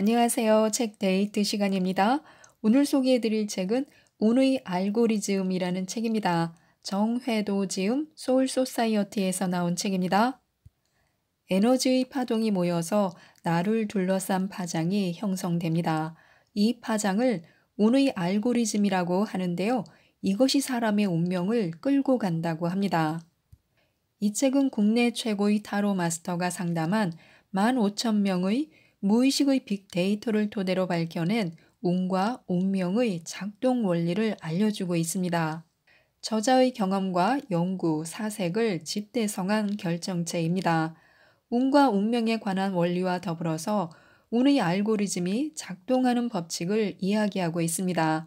안녕하세요. 책 데이트 시간입니다. 오늘 소개해드릴 책은 운의 알고리즘이라는 책입니다. 정회도 지음 소울 소사이어티에서 나온 책입니다. 에너지의 파동이 모여서 나를 둘러싼 파장이 형성됩니다. 이 파장을 운의 알고리즘이라고 하는데요. 이것이 사람의 운명을 끌고 간다고 합니다. 이 책은 국내 최고의 타로 마스터가 상담한 15,000명의 무의식의 빅데이터를 토대로 밝혀낸 운과 운명의 작동 원리를 알려주고 있습니다. 저자의 경험과 연구, 사색을 집대성한 결정체입니다. 운과 운명에 관한 원리와 더불어서 운의 알고리즘이 작동하는 법칙을 이야기하고 있습니다.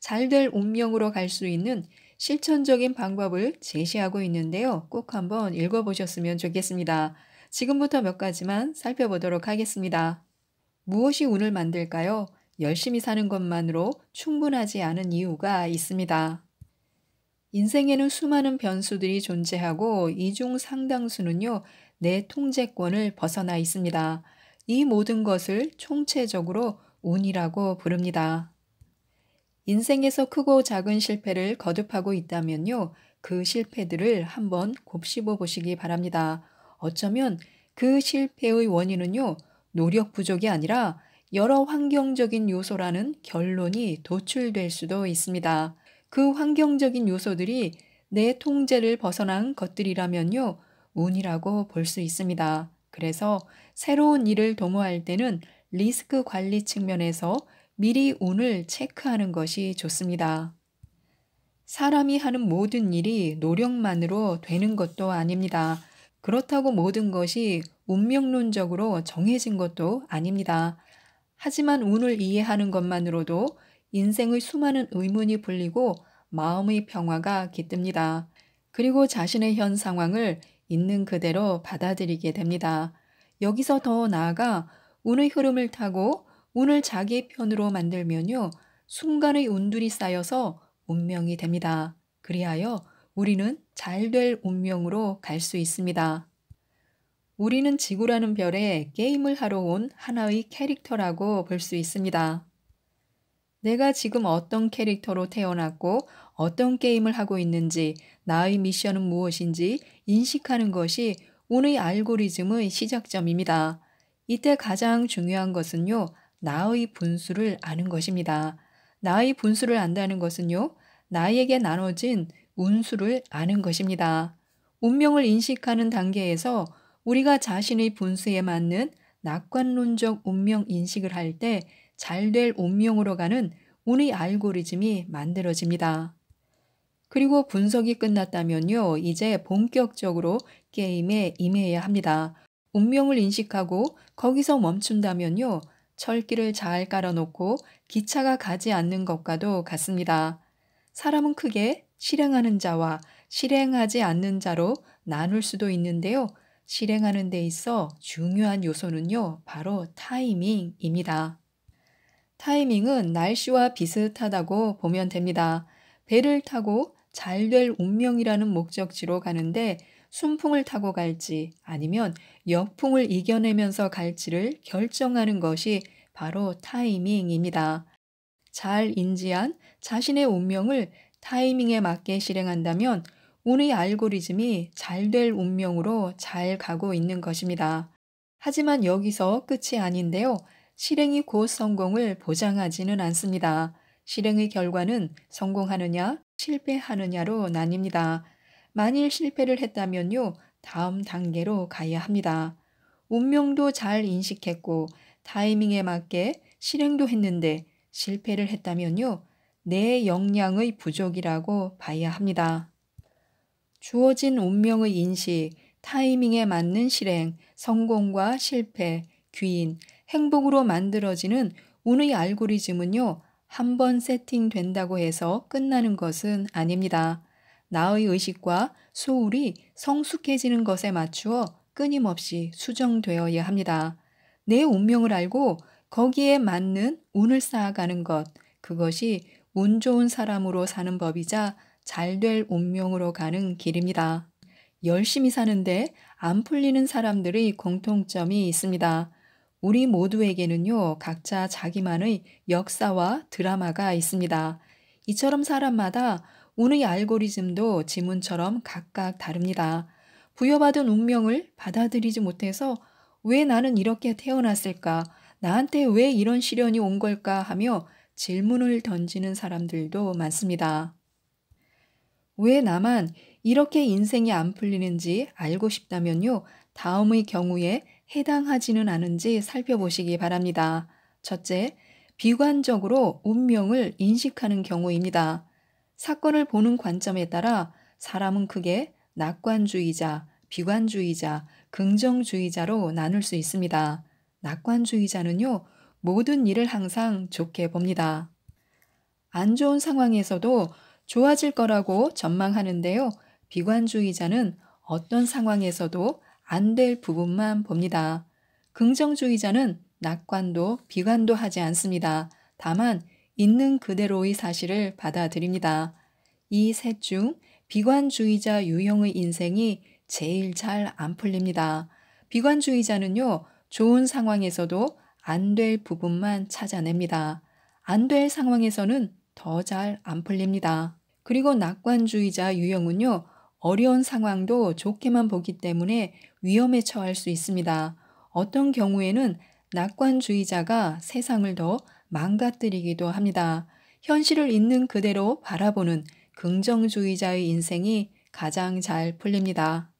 잘 될 운명으로 갈 수 있는 실천적인 방법을 제시하고 있는데요. 꼭 한번 읽어보셨으면 좋겠습니다. 지금부터 몇 가지만 살펴보도록 하겠습니다. 무엇이 운을 만들까요? 열심히 사는 것만으로 충분하지 않은 이유가 있습니다. 인생에는 수많은 변수들이 존재하고 이 중 상당수는요, 내 통제권을 벗어나 있습니다. 이 모든 것을 총체적으로 운이라고 부릅니다. 인생에서 크고 작은 실패를 거듭하고 있다면요, 그 실패들을 한번 곱씹어 보시기 바랍니다. 어쩌면 그 실패의 원인은요, 노력 부족이 아니라 여러 환경적인 요소라는 결론이 도출될 수도 있습니다. 그 환경적인 요소들이 내 통제를 벗어난 것들이라면요, 운이라고 볼 수 있습니다. 그래서 새로운 일을 도모할 때는 리스크 관리 측면에서 미리 운을 체크하는 것이 좋습니다. 사람이 하는 모든 일이 노력만으로 되는 것도 아닙니다. 그렇다고 모든 것이 운명론적으로 정해진 것도 아닙니다. 하지만 운을 이해하는 것만으로도 인생의 수많은 의문이 풀리고 마음의 평화가 깃듭니다. 그리고 자신의 현 상황을 있는 그대로 받아들이게 됩니다. 여기서 더 나아가 운의 흐름을 타고 운을 자기 의 편으로 만들면요. 순간의 운들이 쌓여서 운명이 됩니다. 그리하여 우리는 잘될 운명으로 갈 수 있습니다. 우리는 지구라는 별에 게임을 하러 온 하나의 캐릭터라고 볼 수 있습니다. 내가 지금 어떤 캐릭터로 태어났고 어떤 게임을 하고 있는지 나의 미션은 무엇인지 인식하는 것이 운의 알고리즘의 시작점입니다. 이때 가장 중요한 것은요, 나의 분수를 아는 것입니다. 나의 분수를 안다는 것은요, 나에게 나눠진 운수를 아는 것입니다. 운명을 인식하는 단계에서 우리가 자신의 분수에 맞는 낙관론적 운명 인식을 할 때 잘 될 운명으로 가는 운의 알고리즘이 만들어집니다. 그리고 분석이 끝났다면요, 이제 본격적으로 게임에 임해야 합니다. 운명을 인식하고 거기서 멈춘다면요, 철길을 잘 깔아놓고 기차가 가지 않는 것과도 같습니다. 사람은 크게 실행하는 자와 실행하지 않는 자로 나눌 수도 있는데요. 실행하는 데 있어 중요한 요소는요, 바로 타이밍입니다. 타이밍은 날씨와 비슷하다고 보면 됩니다. 배를 타고 잘 될 운명이라는 목적지로 가는데 순풍을 타고 갈지 아니면 역풍을 이겨내면서 갈지를 결정하는 것이 바로 타이밍입니다. 잘 인지한 자신의 운명을 타이밍에 맞게 실행한다면 운의 알고리즘이 잘 될 운명으로 잘 가고 있는 것입니다. 하지만 여기서 끝이 아닌데요. 실행이 곧 성공을 보장하지는 않습니다. 실행의 결과는 성공하느냐, 실패하느냐로 나뉩니다. 만일 실패를 했다면요, 다음 단계로 가야 합니다. 운명도 잘 인식했고, 타이밍에 맞게 실행도 했는데 실패를 했다면요, 내 역량의 부족이라고 봐야 합니다. 주어진 운명의 인식, 타이밍에 맞는 실행, 성공과 실패, 귀인, 행복으로 만들어지는 운의 알고리즘은요, 한 번 세팅된다고 해서 끝나는 것은 아닙니다. 나의 의식과 소울이 성숙해지는 것에 맞추어 끊임없이 수정되어야 합니다. 내 운명을 알고 거기에 맞는 운을 쌓아가는 것, 그것이 운 좋은 사람으로 사는 법이자 잘 될 운명으로 가는 길입니다. 열심히 사는데 안 풀리는 사람들의 공통점이 있습니다. 우리 모두에게는요, 각자 자기만의 역사와 드라마가 있습니다. 이처럼 사람마다 운의 알고리즘도 지문처럼 각각 다릅니다. 부여받은 운명을 받아들이지 못해서 왜 나는 이렇게 태어났을까? 나한테 왜 이런 시련이 온 걸까? 하며 질문을 던지는 사람들도 많습니다. 왜 나만 이렇게 인생이 안 풀리는지 알고 싶다면요. 다음의 경우에 해당하지는 않은지 살펴보시기 바랍니다. 첫째, 비관적으로 운명을 인식하는 경우입니다. 사건을 보는 관점에 따라 사람은 크게 낙관주의자, 비관주의자, 긍정주의자로 나눌 수 있습니다. 낙관주의자는요, 모든 일을 항상 좋게 봅니다. 안 좋은 상황에서도 좋아질 거라고 전망하는데요. 비관주의자는 어떤 상황에서도 안 될 부분만 봅니다. 긍정주의자는 낙관도 비관도 하지 않습니다. 다만 있는 그대로의 사실을 받아들입니다. 이 셋 중 비관주의자 유형의 인생이 제일 잘 안 풀립니다. 비관주의자는요, 좋은 상황에서도 안될 부분만 찾아냅니다. 안 될 상황에서는 더 잘 안 풀립니다. 그리고 낙관주의자 유형은요, 어려운 상황도 좋게만 보기 때문에 위험에 처할 수 있습니다. 어떤 경우에는 낙관주의자가 세상을 더 망가뜨리기도 합니다. 현실을 있는 그대로 바라보는 긍정주의자의 인생이 가장 잘 풀립니다.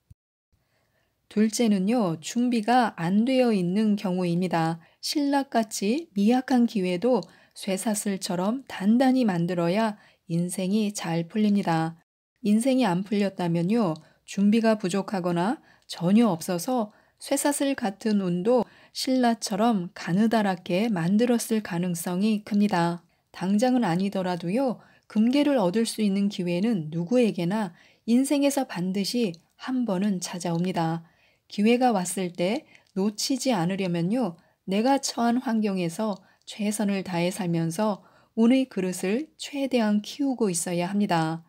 둘째는요, 준비가 안 되어 있는 경우입니다. 신라같이 미약한 기회도 쇠사슬처럼 단단히 만들어야 인생이 잘 풀립니다. 인생이 안 풀렸다면요, 준비가 부족하거나 전혀 없어서 쇠사슬 같은 운도 신라처럼 가느다랗게 만들었을 가능성이 큽니다. 당장은 아니더라도요, 금괴를 얻을 수 있는 기회는 누구에게나 인생에서 반드시 한 번은 찾아옵니다. 기회가 왔을 때 놓치지 않으려면요. 내가 처한 환경에서 최선을 다해 살면서 운의 그릇을 최대한 키우고 있어야 합니다.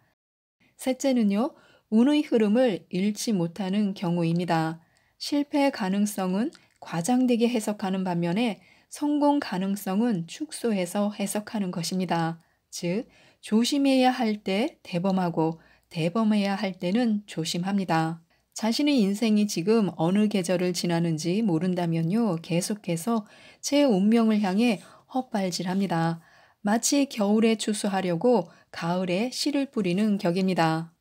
셋째는요. 운의 흐름을 잃지 못하는 경우입니다. 실패 가능성은 과장되게 해석하는 반면에 성공 가능성은 축소해서 해석하는 것입니다. 즉, 조심해야 할 때 대범하고 대범해야 할 때는 조심합니다. 자신의 인생이 지금 어느 계절을 지나는지 모른다면요. 계속해서 제 운명을 향해 헛발질합니다. 마치 겨울에 추수하려고 가을에 씨를 뿌리는 격입니다.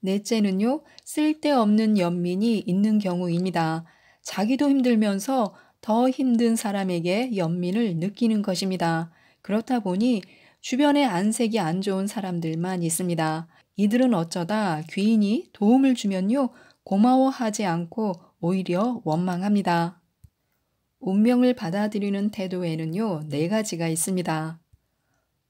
넷째는요, 쓸데없는 연민이 있는 경우입니다. 자기도 힘들면서 더 힘든 사람에게 연민을 느끼는 것입니다. 그렇다 보니 주변에 안색이 안 좋은 사람들만 있습니다. 이들은 어쩌다 귀인이 도움을 주면요 고마워하지 않고 오히려 원망합니다. 운명을 받아들이는 태도에는요 네 가지가 있습니다.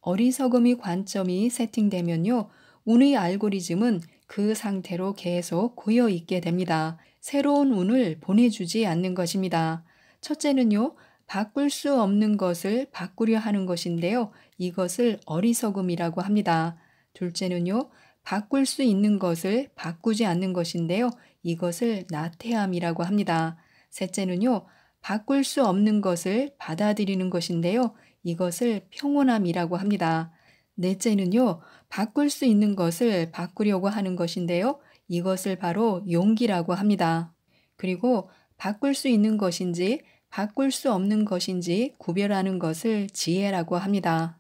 어리석음이 관점이 세팅되면요 운의 알고리즘은 그 상태로 계속 고여 있게 됩니다. 새로운 운을 보내주지 않는 것입니다. 첫째는요 바꿀 수 없는 것을 바꾸려 하는 것인데요 이것을 어리석음이라고 합니다. 둘째는요 바꿀 수 있는 것을 바꾸지 않는 것인데요. 이것을 나태함이라고 합니다. 셋째는요. 바꿀 수 없는 것을 받아들이는 것인데요. 이것을 평온함이라고 합니다. 넷째는요. 바꿀 수 있는 것을 바꾸려고 하는 것인데요. 이것을 바로 용기라고 합니다. 그리고 바꿀 수 있는 것인지 바꿀 수 없는 것인지 구별하는 것을 지혜라고 합니다.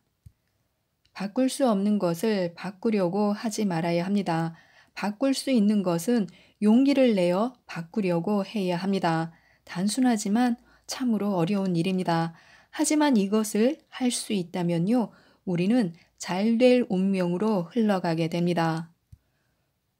바꿀 수 없는 것을 바꾸려고 하지 말아야 합니다. 바꿀 수 있는 것은 용기를 내어 바꾸려고 해야 합니다. 단순하지만 참으로 어려운 일입니다. 하지만 이것을 할 수 있다면요. 우리는 잘 될 운명으로 흘러가게 됩니다.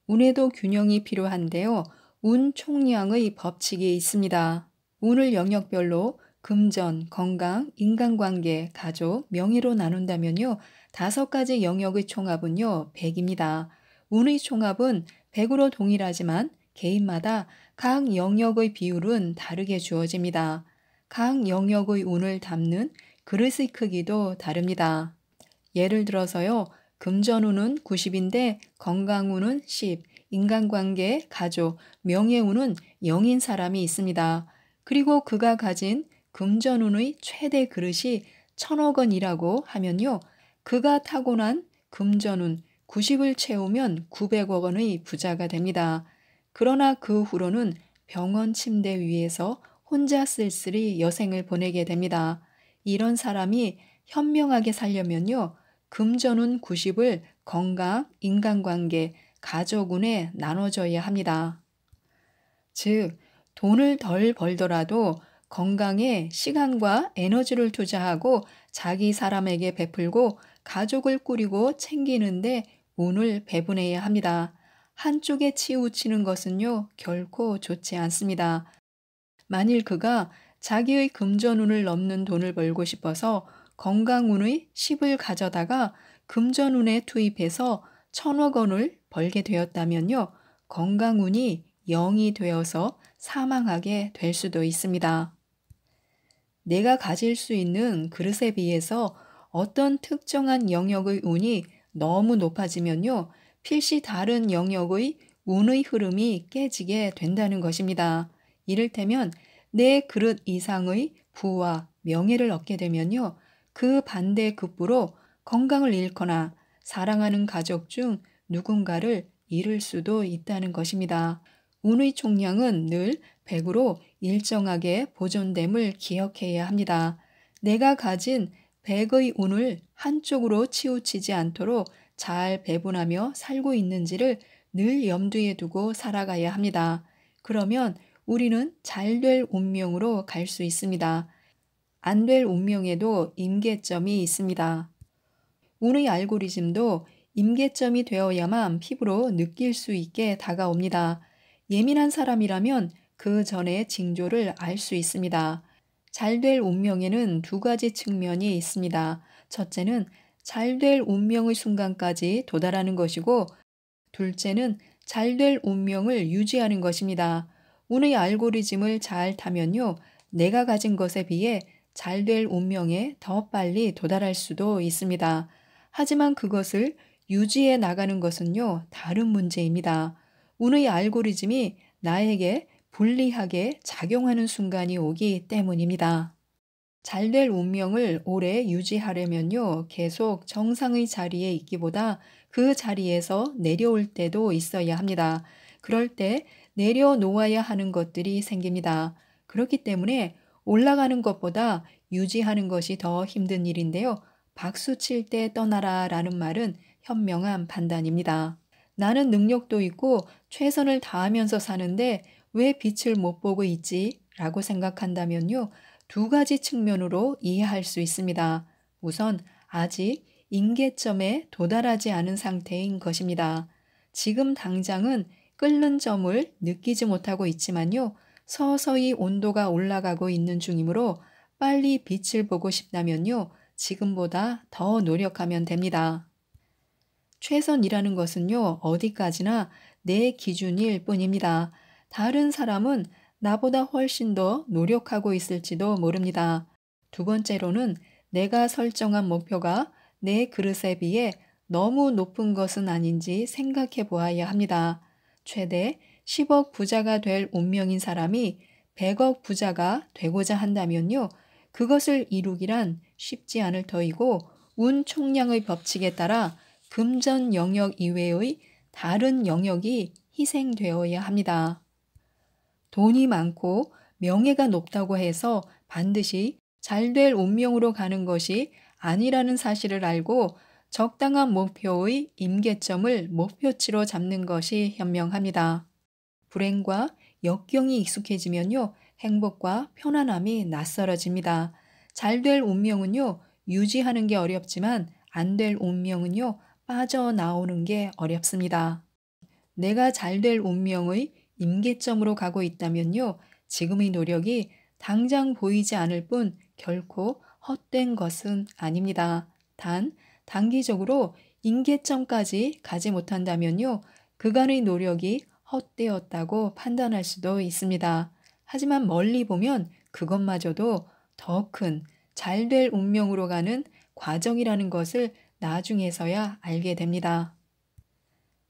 운에도 균형이 필요한데요. 운 총량의 법칙이 있습니다. 운을 영역별로 금전, 건강, 인간관계, 가족, 명의로 나눈다면요. 다섯 가지 영역의 총합은요, 100입니다. 운의 총합은 100으로 동일하지만 개인마다 각 영역의 비율은 다르게 주어집니다. 각 영역의 운을 담는 그릇의 크기도 다릅니다. 예를 들어서요, 금전운은 90인데 건강운은 10, 인간관계, 가족, 명예운은 0인 사람이 있습니다. 그리고 그가 가진 금전운의 최대 그릇이 1 0 0 0억 원이라고 하면요. 그가 타고난 금전운 90을 채우면 900억 원의 부자가 됩니다. 그러나 그 후로는 병원 침대 위에서 혼자 쓸쓸히 여생을 보내게 됩니다. 이런 사람이 현명하게 살려면요. 금전운 90을 건강, 인간관계, 가족운에 나눠줘야 합니다. 즉, 돈을 덜 벌더라도 건강에 시간과 에너지를 투자하고 자기 사람에게 베풀고 가족을 꾸리고 챙기는데 운을 배분해야 합니다. 한쪽에 치우치는 것은요, 결코 좋지 않습니다. 만일 그가 자기의 금전운을 넘는 돈을 벌고 싶어서 건강운의 10을 가져다가 금전운에 투입해서 천억 원을 벌게 되었다면요, 건강운이 0이 되어서 사망하게 될 수도 있습니다. 내가 가질 수 있는 그릇에 비해서 어떤 특정한 영역의 운이 너무 높아지면요. 필시 다른 영역의 운의 흐름이 깨지게 된다는 것입니다. 이를테면 내 그릇 이상의 부와 명예를 얻게 되면요. 그 반대 급부로 건강을 잃거나 사랑하는 가족 중 누군가를 잃을 수도 있다는 것입니다. 운의 총량은 늘 100으로 일정하게 보존됨을 기억해야 합니다. 내가 가진 백의 운을 한쪽으로 치우치지 않도록 잘 배분하며 살고 있는지를 늘 염두에 두고 살아가야 합니다. 그러면 우리는 잘 될 운명으로 갈 수 있습니다. 안 될 운명에도 임계점이 있습니다. 운의 알고리즘도 임계점이 되어야만 피부로 느낄 수 있게 다가옵니다. 예민한 사람이라면 그 전에 징조를 알 수 있습니다. 잘될 운명에는 두 가지 측면이 있습니다. 첫째는 잘 될 운명의 순간까지 도달하는 것이고, 둘째는 잘 될 운명을 유지하는 것입니다. 운의 알고리즘을 잘 타면요, 내가 가진 것에 비해 잘 될 운명에 더 빨리 도달할 수도 있습니다. 하지만 그것을 유지해 나가는 것은요, 다른 문제입니다. 운의 알고리즘이 나에게 불리하게 작용하는 순간이 오기 때문입니다. 잘 될 운명을 오래 유지하려면요, 계속 정상의 자리에 있기보다 그 자리에서 내려올 때도 있어야 합니다. 그럴 때 내려놓아야 하는 것들이 생깁니다. 그렇기 때문에 올라가는 것보다 유지하는 것이 더 힘든 일인데요. 박수 칠 때 떠나라 라는 말은 현명한 판단입니다. 나는 능력도 있고 최선을 다하면서 사는데 왜 빛을 못 보고 있지? 라고 생각한다면요. 두 가지 측면으로 이해할 수 있습니다. 우선 아직 인계점에 도달하지 않은 상태인 것입니다. 지금 당장은 끓는 점을 느끼지 못하고 있지만요. 서서히 온도가 올라가고 있는 중이므로 빨리 빛을 보고 싶다면요. 지금보다 더 노력하면 됩니다. 최선이라는 것은요. 어디까지나 내 기준일 뿐입니다. 다른 사람은 나보다 훨씬 더 노력하고 있을지도 모릅니다. 두 번째로는 내가 설정한 목표가 내 그릇에 비해 너무 높은 것은 아닌지 생각해 보아야 합니다. 최대 10억 부자가 될 운명인 사람이 100억 부자가 되고자 한다면요. 그것을 이루기란 쉽지 않을 터이고 운 총량의 법칙에 따라 금전 영역 이외의 다른 영역이 희생되어야 합니다. 돈이 많고 명예가 높다고 해서 반드시 잘 될 운명으로 가는 것이 아니라는 사실을 알고 적당한 목표의 임계점을 목표치로 잡는 것이 현명합니다. 불행과 역경이 익숙해지면요, 행복과 편안함이 낯설어집니다. 잘 될 운명은요, 유지하는 게 어렵지만 안 될 운명은요, 빠져나오는 게 어렵습니다. 내가 잘 될 운명의 임계점으로 가고 있다면요. 지금의 노력이 당장 보이지 않을 뿐 결코 헛된 것은 아닙니다. 단, 단기적으로 임계점까지 가지 못한다면요. 그간의 노력이 헛되었다고 판단할 수도 있습니다. 하지만 멀리 보면 그것마저도 더 큰 잘 될 운명으로 가는 과정이라는 것을 나중에서야 알게 됩니다.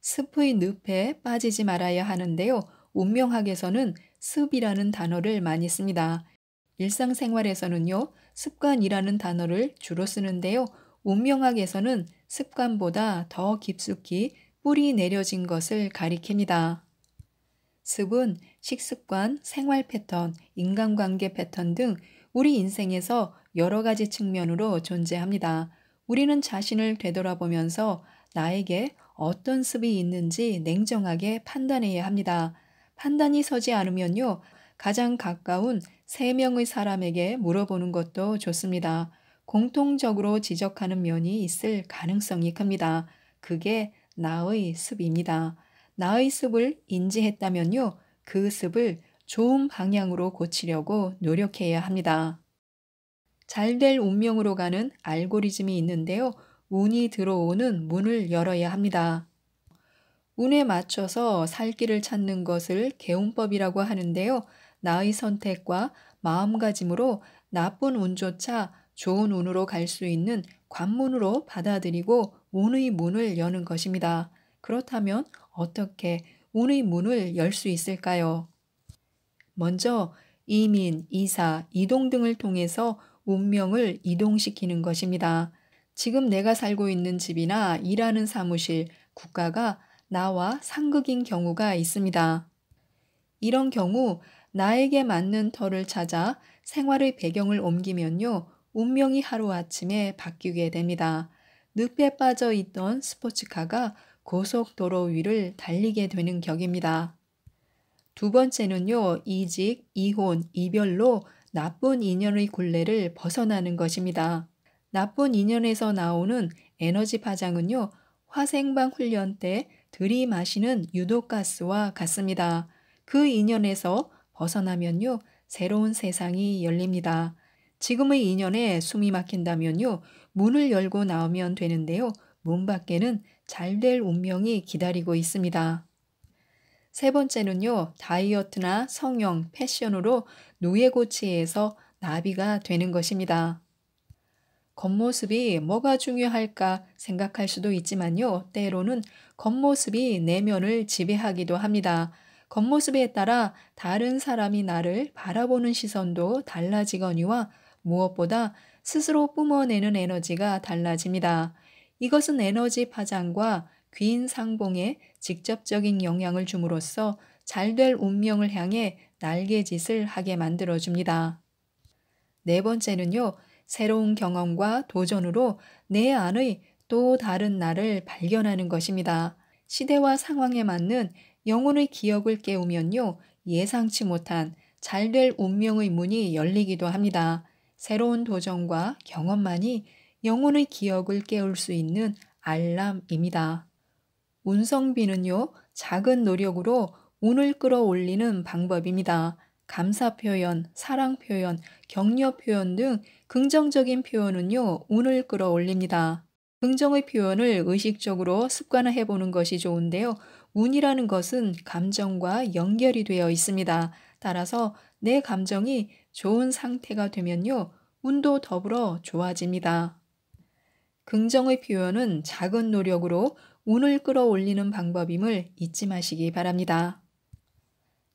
스프의 늪에 빠지지 말아야 하는데요. 운명학에서는 습이라는 단어를 많이 씁니다. 일상생활에서는요, 습관이라는 단어를 주로 쓰는데요. 운명학에서는 습관보다 더 깊숙이 뿌리 내려진 것을 가리킵니다. 습은 식습관, 생활 패턴, 인간관계 패턴 등 우리 인생에서 여러 가지 측면으로 존재합니다. 우리는 자신을 되돌아보면서 나에게 어떤 습이 있는지 냉정하게 판단해야 합니다. 판단이 서지 않으면요. 가장 가까운 3명의 사람에게 물어보는 것도 좋습니다. 공통적으로 지적하는 면이 있을 가능성이 큽니다. 그게 나의 습입니다. 나의 습을 인지했다면요. 그 습을 좋은 방향으로 고치려고 노력해야 합니다. 잘 될 운명으로 가는 알고리즘이 있는데요. 운이 들어오는 문을 열어야 합니다. 운에 맞춰서 살 길을 찾는 것을 개운법이라고 하는데요. 나의 선택과 마음가짐으로 나쁜 운조차 좋은 운으로 갈 수 있는 관문으로 받아들이고 운의 문을 여는 것입니다. 그렇다면 어떻게 운의 문을 열 수 있을까요? 먼저 이민, 이사, 이동 등을 통해서 운명을 이동시키는 것입니다. 지금 내가 살고 있는 집이나 일하는 사무실, 국가가 나와 상극인 경우가 있습니다. 이런 경우 나에게 맞는 터를 찾아 생활의 배경을 옮기면요. 운명이 하루아침에 바뀌게 됩니다. 늪에 빠져 있던 스포츠카가 고속도로 위를 달리게 되는 격입니다. 두 번째는요, 이직, 이혼, 이별로 나쁜 인연의 굴레를 벗어나는 것입니다. 나쁜 인연에서 나오는 에너지 파장은요, 화생방 훈련 때 들이마시는 유독가스와 같습니다. 그 인연에서 벗어나면요, 새로운 세상이 열립니다. 지금의 인연에 숨이 막힌다면요, 문을 열고 나오면 되는데요, 문 밖에는 잘 될 운명이 기다리고 있습니다. 세 번째는요, 다이어트나 성형, 패션으로 노예고치에서 나비가 되는 것입니다. 겉모습이 뭐가 중요할까 생각할 수도 있지만요. 때로는 겉모습이 내면을 지배하기도 합니다. 겉모습에 따라 다른 사람이 나를 바라보는 시선도 달라지거니와 무엇보다 스스로 뿜어내는 에너지가 달라집니다. 이것은 에너지 파장과 귀인 상봉에 직접적인 영향을 줌으로써 잘 될 운명을 향해 날개짓을 하게 만들어줍니다. 네 번째는요, 새로운 경험과 도전으로 내 안의 또 다른 나를 발견하는 것입니다. 시대와 상황에 맞는 영혼의 기억을 깨우면요, 예상치 못한 잘 될 운명의 문이 열리기도 합니다. 새로운 도전과 경험만이 영혼의 기억을 깨울 수 있는 알람입니다. 운성비는요, 작은 노력으로 운을 끌어올리는 방법입니다. 감사 표현, 사랑 표현, 격려 표현 등 긍정적인 표현은요, 운을 끌어올립니다. 긍정의 표현을 의식적으로 습관화해 보는 것이 좋은데요. 운이라는 것은 감정과 연결이 되어 있습니다. 따라서 내 감정이 좋은 상태가 되면요, 운도 더불어 좋아집니다. 긍정의 표현은 작은 노력으로 운을 끌어올리는 방법임을 잊지 마시기 바랍니다.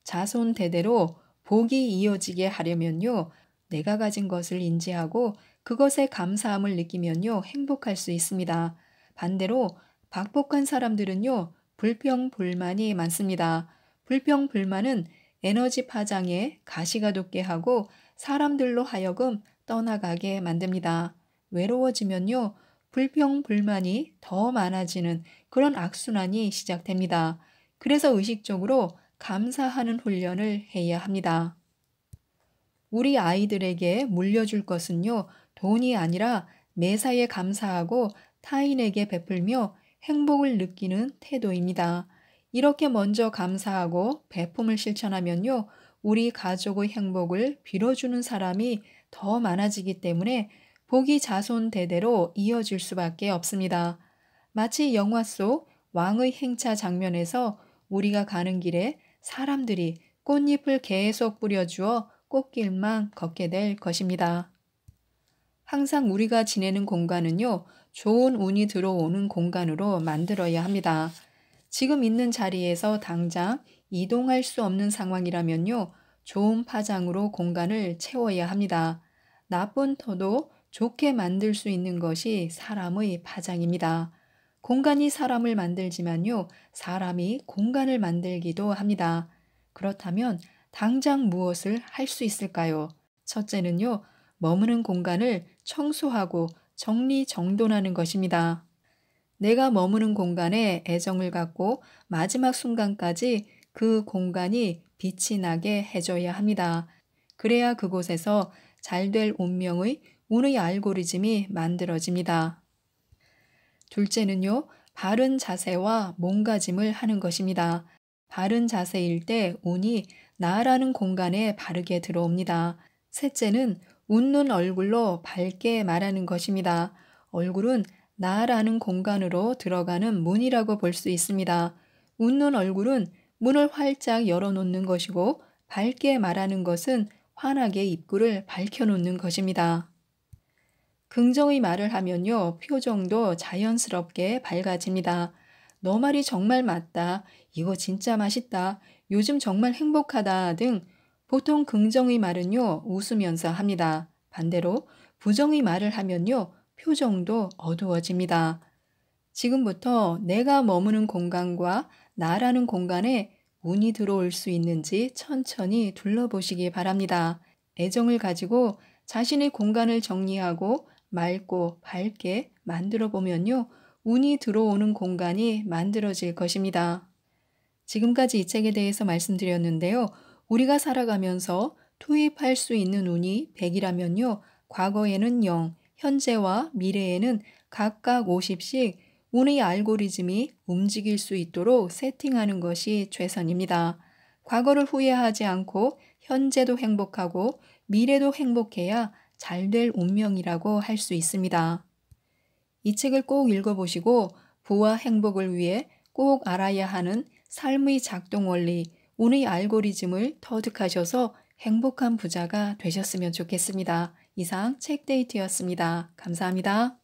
자손 대대로 복이 이어지게 하려면요. 내가 가진 것을 인지하고 그것에 감사함을 느끼면요. 행복할 수 있습니다. 반대로 박복한 사람들은요. 불평, 불만이 많습니다. 불평, 불만은 에너지 파장에 가시가 돋게 하고 사람들로 하여금 떠나가게 만듭니다. 외로워지면요. 불평, 불만이 더 많아지는 그런 악순환이 시작됩니다. 그래서 의식적으로 감사하는 훈련을 해야 합니다. 우리 아이들에게 물려줄 것은요, 돈이 아니라 매사에 감사하고 타인에게 베풀며 행복을 느끼는 태도입니다. 이렇게 먼저 감사하고 배품을 실천하면요, 우리 가족의 행복을 빌어주는 사람이 더 많아지기 때문에 복이 자손 대대로 이어질 수밖에 없습니다. 마치 영화 속 왕의 행차 장면에서 우리가 가는 길에 사람들이 꽃잎을 계속 뿌려주어 꽃길만 걷게 될 것입니다. 항상 우리가 지내는 공간은요, 좋은 운이 들어오는 공간으로 만들어야 합니다. 지금 있는 자리에서 당장 이동할 수 없는 상황이라면요, 좋은 파장으로 공간을 채워야 합니다. 나쁜 터도 좋게 만들 수 있는 것이 사람의 파장입니다. 공간이 사람을 만들지만요, 사람이 공간을 만들기도 합니다. 그렇다면 당장 무엇을 할 수 있을까요? 첫째는요, 머무는 공간을 청소하고 정리정돈하는 것입니다. 내가 머무는 공간에 애정을 갖고 마지막 순간까지 그 공간이 빛이 나게 해줘야 합니다. 그래야 그곳에서 잘 될 운명의 운의 알고리즘이 만들어집니다. 둘째는요, 바른 자세와 몸가짐을 하는 것입니다. 바른 자세일 때 운이 나라는 공간에 바르게 들어옵니다. 셋째는 웃는 얼굴로 밝게 말하는 것입니다. 얼굴은 나라는 공간으로 들어가는 문이라고 볼 수 있습니다. 웃는 얼굴은 문을 활짝 열어놓는 것이고 밝게 말하는 것은 환하게 입구를 밝혀놓는 것입니다. 긍정의 말을 하면요. 표정도 자연스럽게 밝아집니다. 너 말이 정말 맞다. 이거 진짜 맛있다. 요즘 정말 행복하다 등 보통 긍정의 말은요. 웃으면서 합니다. 반대로 부정의 말을 하면요. 표정도 어두워집니다. 지금부터 내가 머무는 공간과 나라는 공간에 운이 들어올 수 있는지 천천히 둘러보시기 바랍니다. 애정을 가지고 자신의 공간을 정리하고 맑고 밝게 만들어 보면요. 운이 들어오는 공간이 만들어질 것입니다. 지금까지 이 책에 대해서 말씀드렸는데요. 우리가 살아가면서 투입할 수 있는 운이 100이라면요. 과거에는 0, 현재와 미래에는 각각 50씩 운의 알고리즘이 움직일 수 있도록 세팅하는 것이 최선입니다. 과거를 후회하지 않고 현재도 행복하고 미래도 행복해야 잘될 운명이라고 할 수 있습니다. 이 책을 꼭 읽어보시고 부와 행복을 위해 꼭 알아야 하는 삶의 작동 원리, 운의 알고리즘을 터득하셔서 행복한 부자가 되셨으면 좋겠습니다. 이상 책데이트였습니다. 감사합니다.